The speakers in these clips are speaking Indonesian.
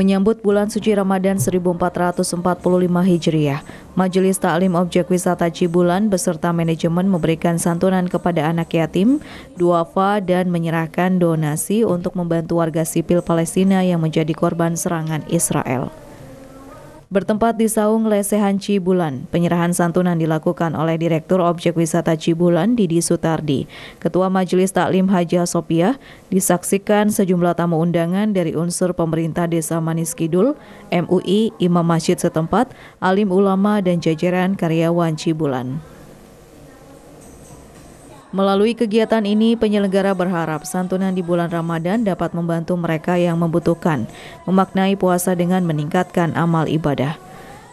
Menyambut bulan suci Ramadan 1445 Hijriah, Majelis Taklim Objek Wisata Cibulan beserta manajemen memberikan santunan kepada anak yatim, duafa dan menyerahkan donasi untuk membantu warga sipil Palestina yang menjadi korban serangan Israel bertempat di Saung Lesehan Cibulan. Penyerahan santunan dilakukan oleh Direktur Objek Wisata Cibulan Didi Sutardi. Ketua Majelis Taklim Haji Sopia disaksikan sejumlah tamu undangan dari unsur pemerintah Desa Manis Kidul, MUI, Imam Masjid setempat, alim ulama dan jajaran karyawan Cibulan. Melalui kegiatan ini, penyelenggara berharap santunan di bulan Ramadan dapat membantu mereka yang membutuhkan, memaknai puasa dengan meningkatkan amal ibadah.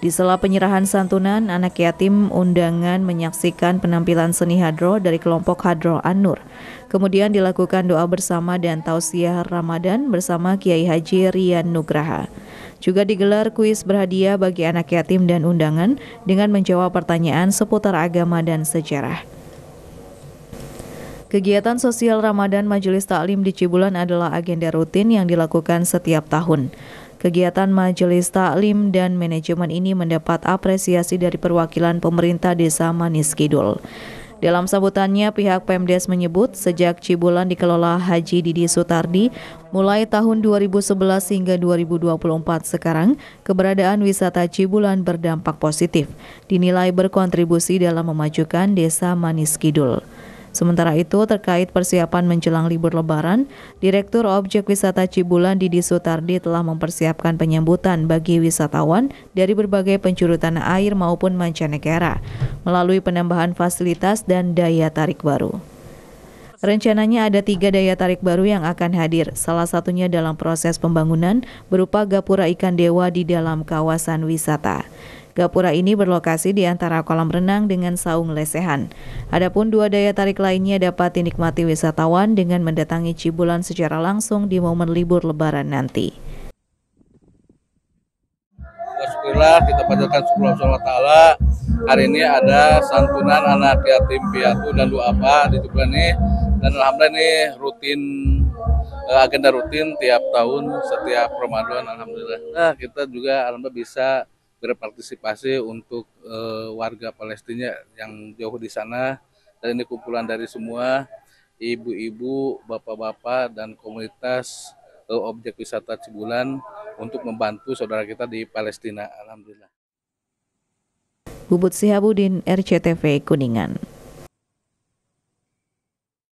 Di sela penyerahan santunan, anak yatim undangan menyaksikan penampilan seni hadro dari kelompok Hadro Anur. Kemudian dilakukan doa bersama dan tausiah Ramadan bersama Kiai Haji Rian Nugraha. Juga digelar kuis berhadiah bagi anak yatim dan undangan dengan menjawab pertanyaan seputar agama dan sejarah. Kegiatan sosial Ramadan Majelis Taklim di Cibulan adalah agenda rutin yang dilakukan setiap tahun. Kegiatan Majelis Taklim dan manajemen ini mendapat apresiasi dari perwakilan pemerintah Desa Manis Kidul. Dalam sambutannya, pihak Pemdes menyebut sejak Cibulan dikelola Haji Didi Sutardi mulai tahun 2011 hingga 2024 sekarang, keberadaan wisata Cibulan berdampak positif, dinilai berkontribusi dalam memajukan desa Manis Kidul. Sementara itu, terkait persiapan menjelang libur lebaran, Direktur Objek Wisata Cibulan Didi Sutardi telah mempersiapkan penyambutan bagi wisatawan dari berbagai penjuru tanah air maupun mancanegara melalui penambahan fasilitas dan daya tarik baru. Rencananya ada tiga daya tarik baru yang akan hadir, salah satunya dalam proses pembangunan berupa Gapura Ikan Dewa di dalam kawasan wisata. Gapura ini berlokasi di antara kolam renang dengan saung lesehan. Adapun dua daya tarik lainnya dapat dinikmati wisatawan dengan mendatangi Cibulan secara langsung di momen libur lebaran nanti. Alhamdulillah kita panjatkan syukur sholat Taala. Hari ini ada santunan anak yatim piatu dan apa di Cibulan ini dan alhamdulillah ini rutin eh, agenda rutin tiap tahun setiap Ramadan alhamdulillah. Nah, kita juga alhamdulillah bisa berpartisipasi untuk uh, warga Palestina yang jauh di sana dan ini kumpulan dari semua ibu-ibu, bapak-bapak dan komunitas uh, objek wisata Cibulan untuk membantu saudara kita di Palestina. Alhamdulillah. Bubut Sihabudin RCTV Kuningan.